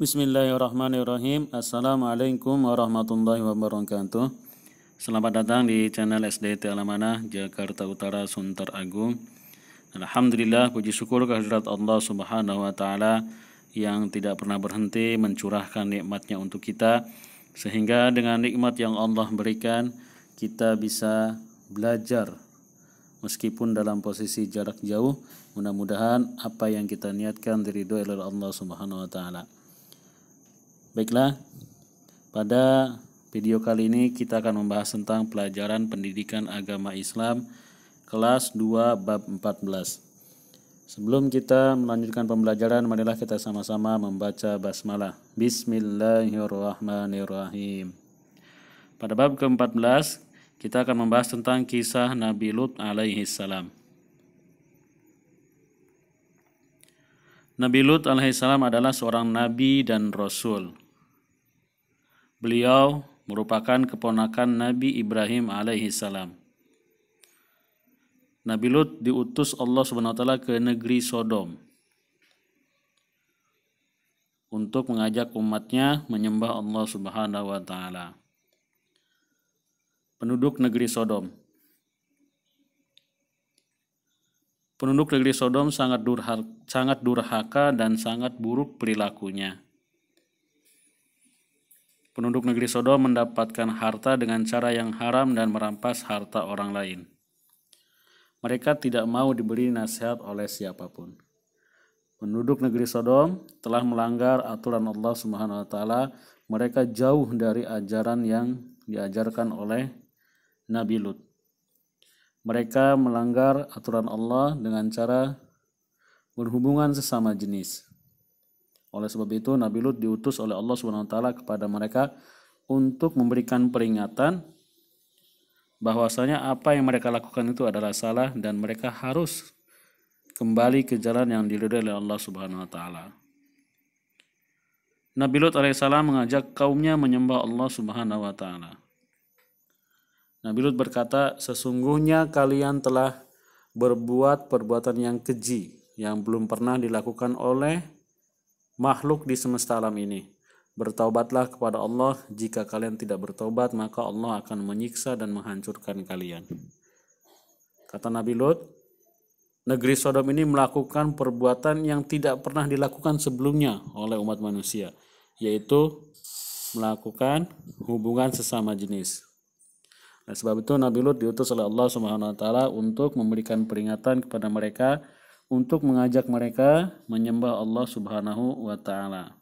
Bismillahirrahmanirrahim Assalamualaikum warahmatullahi wabarakatuh Selamat datang di channel SDT Alamana Jakarta Utara Sunter Agung Alhamdulillah puji syukur kehadirat Allah subhanahu wa ta'ala Yang tidak pernah berhenti mencurahkan nikmatnya untuk kita Sehingga dengan nikmat yang Allah berikan Kita bisa belajar Meskipun dalam posisi jarak jauh Mudah-mudahan apa yang kita niatkan dari oleh Allah subhanahu wa ta'ala Baiklah, pada video kali ini kita akan membahas tentang pelajaran pendidikan agama Islam kelas 2 bab 14. Sebelum kita melanjutkan pembelajaran, marilah kita sama-sama membaca basmalah. Bismillahirrahmanirrahim. Pada bab ke-14, kita akan membahas tentang kisah Nabi Lut alaihi salam. Nabi Lut alaihissalam adalah seorang nabi dan rasul. Beliau merupakan keponakan Nabi Ibrahim alaihissalam. Nabi Lut diutus Allah Subhanahu ke negeri Sodom untuk mengajak umatnya menyembah Allah Subhanahu wa taala. Penduduk negeri Sodom Penduduk negeri Sodom sangat, durhaka, sangat durhaka dan sangat buruk perilakunya. Penduduk negeri Sodom mendapatkan harta dengan cara yang haram dan merampas harta orang lain. Mereka tidak mau diberi nasihat oleh siapapun. Penduduk negeri Sodom telah melanggar aturan Allah Subhanahu wa taala. Mereka jauh dari ajaran yang diajarkan oleh Nabi Lut. Mereka melanggar aturan Allah dengan cara berhubungan sesama jenis. Oleh sebab itu Nabi Lut diutus oleh Allah Subhanahu kepada mereka untuk memberikan peringatan bahwasanya apa yang mereka lakukan itu adalah salah dan mereka harus kembali ke jalan yang diridhai oleh Allah Subhanahu wa taala. Nabi Lut alaihissalam mengajak kaumnya menyembah Allah Subhanahu wa taala. Nabi Lut berkata, sesungguhnya kalian telah berbuat perbuatan yang keji yang belum pernah dilakukan oleh makhluk di semesta alam ini. Bertaubatlah kepada Allah, jika kalian tidak bertobat maka Allah akan menyiksa dan menghancurkan kalian. Kata Nabi Lut, negeri Sodom ini melakukan perbuatan yang tidak pernah dilakukan sebelumnya oleh umat manusia, yaitu melakukan hubungan sesama jenis. Nah, sebab itu Nabi Lut diutus oleh Allah Subhanahu wa taala untuk memberikan peringatan kepada mereka untuk mengajak mereka menyembah Allah Subhanahu wa taala.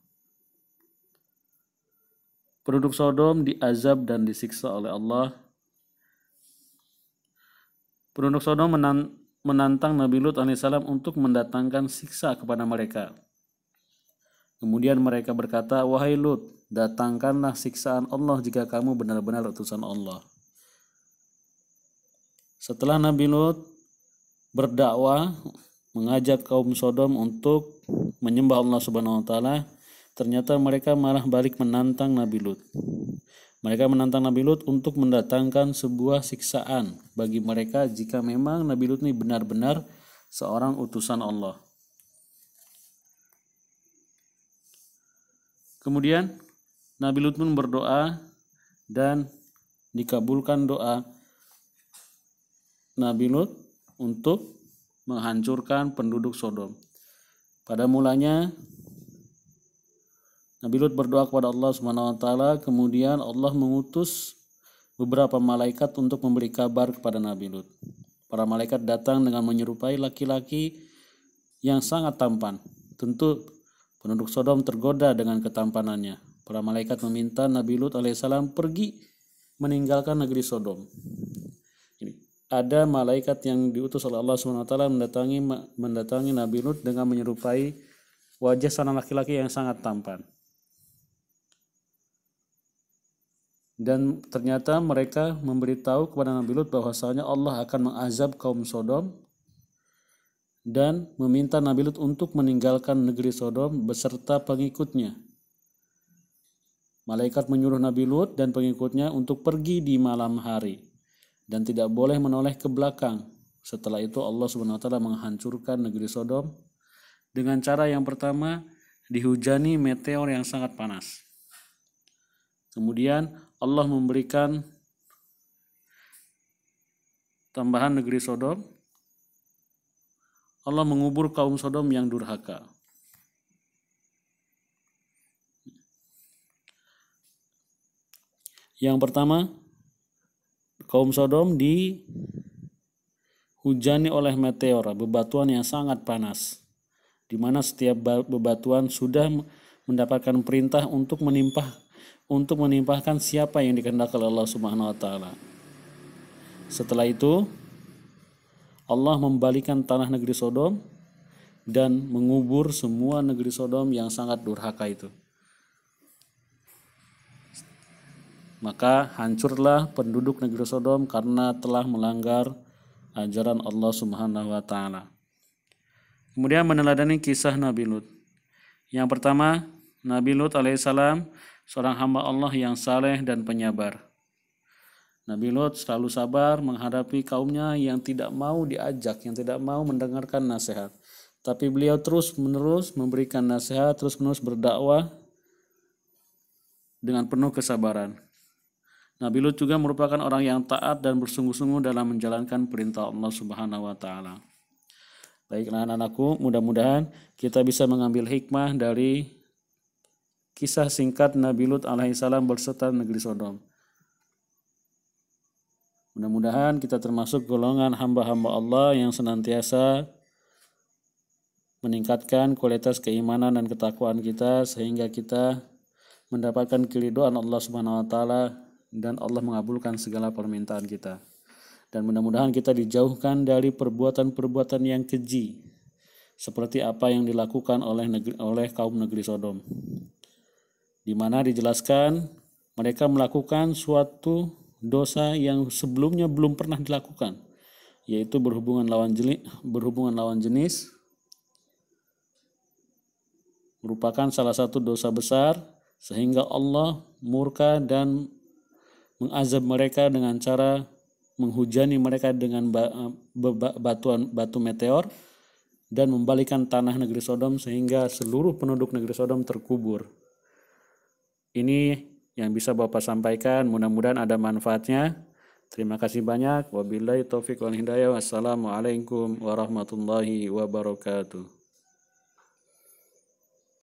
Penduduk Sodom diazab dan disiksa oleh Allah. Penduduk Sodom menantang Nabi Lut alaihissalam untuk mendatangkan siksa kepada mereka. Kemudian mereka berkata, "Wahai Lut, datangkanlah siksaan Allah jika kamu benar-benar utusan Allah." Setelah Nabi Lut berdakwah mengajak kaum Sodom untuk menyembah Allah Subhanahu wa taala, ternyata mereka malah balik menantang Nabi Lut. Mereka menantang Nabi Lut untuk mendatangkan sebuah siksaan bagi mereka jika memang Nabi Lut ini benar-benar seorang utusan Allah. Kemudian Nabi Lut pun berdoa dan dikabulkan doa Nabi Lut untuk menghancurkan penduduk Sodom. Pada mulanya Nabi Lut berdoa kepada Allah Subhanahu wa taala, kemudian Allah mengutus beberapa malaikat untuk memberi kabar kepada Nabi Lut. Para malaikat datang dengan menyerupai laki-laki yang sangat tampan. Tentu penduduk Sodom tergoda dengan ketampanannya. Para malaikat meminta Nabi Lut alaihissalam pergi meninggalkan negeri Sodom ada malaikat yang diutus oleh Allah swt mendatangi mendatangi Nabi Lut dengan menyerupai wajah seorang laki-laki yang sangat tampan. Dan ternyata mereka memberitahu kepada Nabi Lut bahwasanya Allah akan mengazab kaum Sodom dan meminta Nabi Lut untuk meninggalkan negeri Sodom beserta pengikutnya. Malaikat menyuruh Nabi Lut dan pengikutnya untuk pergi di malam hari dan tidak boleh menoleh ke belakang. Setelah itu Allah Subhanahu menghancurkan negeri Sodom dengan cara yang pertama dihujani meteor yang sangat panas. Kemudian Allah memberikan tambahan negeri Sodom. Allah mengubur kaum Sodom yang durhaka. Yang pertama, Kaum Sodom dihujani oleh meteor, bebatuan yang sangat panas, di mana setiap bebatuan sudah mendapatkan perintah untuk menimpah untuk menimpahkan siapa yang dikehendaki oleh Allah Subhanahu wa taala. Setelah itu Allah membalikan tanah negeri Sodom dan mengubur semua negeri Sodom yang sangat durhaka itu. maka hancurlah penduduk negeri Sodom karena telah melanggar ajaran Allah Subhanahu wa taala. Kemudian meneladani kisah Nabi Lut. Yang pertama, Nabi Lut alaihissalam seorang hamba Allah yang saleh dan penyabar. Nabi Lut selalu sabar menghadapi kaumnya yang tidak mau diajak, yang tidak mau mendengarkan nasihat. Tapi beliau terus-menerus memberikan nasihat, terus-menerus berdakwah dengan penuh kesabaran. Nabi Lut juga merupakan orang yang taat dan bersungguh-sungguh dalam menjalankan perintah Allah Subhanahu wa taala. Baik anak-anakku, mudah-mudahan kita bisa mengambil hikmah dari kisah singkat Nabi Lut alaihissalam berserta negeri Sodom. Mudah-mudahan kita termasuk golongan hamba-hamba Allah yang senantiasa meningkatkan kualitas keimanan dan ketakwaan kita sehingga kita mendapatkan keridhaan Allah Subhanahu wa taala dan Allah mengabulkan segala permintaan kita. Dan mudah-mudahan kita dijauhkan dari perbuatan-perbuatan yang keji seperti apa yang dilakukan oleh negeri, oleh kaum negeri Sodom. Di mana dijelaskan mereka melakukan suatu dosa yang sebelumnya belum pernah dilakukan, yaitu berhubungan lawan jenis, berhubungan lawan jenis merupakan salah satu dosa besar sehingga Allah murka dan mengazab mereka dengan cara menghujani mereka dengan eh, batuan batu meteor dan membalikan tanah negeri Sodom sehingga seluruh penduduk negeri Sodom terkubur. Ini yang bisa Bapak sampaikan, mudah-mudahan ada manfaatnya. Terima kasih banyak. Wabillahi taufiq wal hidayah. Wassalamualaikum warahmatullahi wabarakatuh.